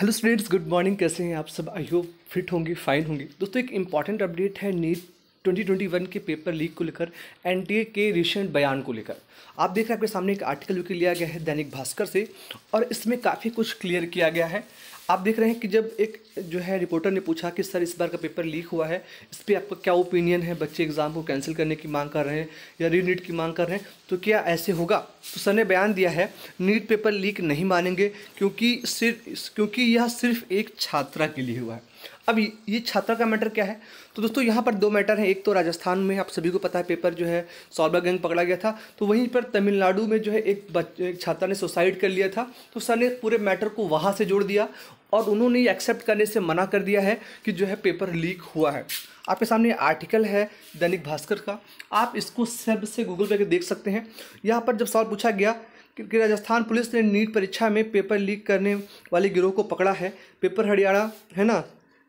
hello students good morning कैसे हैं आप सब आई होप फिट होंगे फाइन होंगे दोस्तों एक इंपॉर्टेंट अपडेट है नीट 2021 के पेपर लीक को लेकर एन के रिसेंट बयान को लेकर आप देख रहे हैं आपके सामने एक आर्टिकल जो लिया गया है दैनिक भास्कर से और इसमें काफ़ी कुछ क्लियर किया गया है आप देख रहे हैं कि जब एक जो है रिपोर्टर ने पूछा कि सर इस बार का पेपर लीक हुआ है इस पर आपका क्या ओपिनियन है बच्चे एग्ज़ाम को कैंसिल करने की मांग कर रहे हैं या री नीट की मांग कर रहे हैं तो क्या ऐसे होगा तो सर ने बयान दिया है नीट पेपर लीक नहीं मानेंगे क्योंकि सिर्फ क्योंकि यह सिर्फ एक छात्रा के लिए हुआ है अब ये छात्रा का मैटर क्या है तो दोस्तों यहाँ पर दो मैटर हैं एक तो राजस्थान में आप सभी को पता है पेपर जो है सौरभ गैंग पकड़ा गया था तो वहीं पर तमिलनाडु में जो है एक बच्चे एक छात्रा ने सुसाइड कर लिया था तो सर ने पूरे मैटर को वहाँ से जोड़ दिया और उन्होंने ये एक्सेप्ट करने से मना कर दिया है कि जो है पेपर लीक हुआ है आपके सामने आर्टिकल है दैनिक भास्कर का आप इसको सब से गूगल पे देख सकते हैं यहाँ पर जब सवाल पूछा गया कि राजस्थान पुलिस ने नीट परीक्षा में पेपर लीक करने वाले गिरोह को पकड़ा है पेपर हरियाणा है ना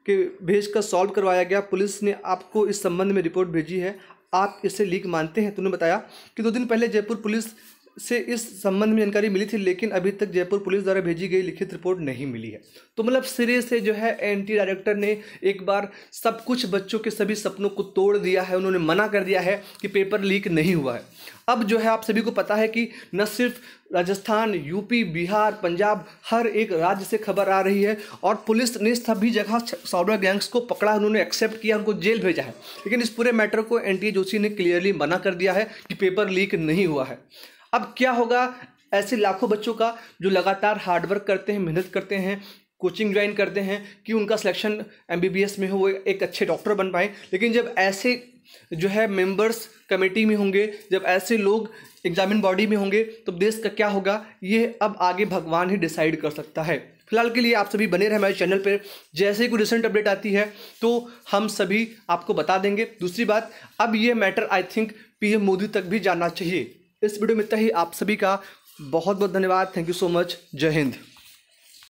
के भेजकर सॉल्व करवाया गया पुलिस ने आपको इस संबंध में रिपोर्ट भेजी है आप इसे लीक मानते हैं तुमने बताया कि दो दिन पहले जयपुर पुलिस से इस संबंध में जानकारी मिली थी लेकिन अभी तक जयपुर पुलिस द्वारा भेजी गई लिखित रिपोर्ट नहीं मिली है तो मतलब सिरे से जो है एंटी डायरेक्टर ने एक बार सब कुछ बच्चों के सभी सपनों को तोड़ दिया है उन्होंने मना कर दिया है कि पेपर लीक नहीं हुआ है अब जो है आप सभी को पता है कि न सिर्फ राजस्थान यूपी बिहार पंजाब हर एक राज्य से खबर आ रही है और पुलिस ने सभी जगह साउडर गैंग्स को पकड़ा उन्होंने एक्सेप्ट किया उनको जेल भेजा है लेकिन इस पूरे मैटर को एन जोशी ने क्लियरली मना कर दिया है कि पेपर लीक नहीं हुआ है अब क्या होगा ऐसे लाखों बच्चों का जो लगातार हार्डवर्क करते हैं मेहनत करते हैं कोचिंग ज्वाइन करते हैं कि उनका सिलेक्शन एम में हो वो एक अच्छे डॉक्टर बन पाए लेकिन जब ऐसे जो है मेंबर्स कमेटी में होंगे जब ऐसे लोग एग्जामिन बॉडी में होंगे तो देश का क्या होगा ये अब आगे भगवान ही डिसाइड कर सकता है फिलहाल के लिए आप सभी बने रहे हमारे चैनल पर जैसे ही कोई रिसेंट अपडेट आती है तो हम सभी आपको बता देंगे दूसरी बात अब ये matter I think PM Modi तक भी जानना चाहिए इस वीडियो में इतना ही आप सभी का बहुत बहुत धन्यवाद थैंक यू सो मच जय हिंद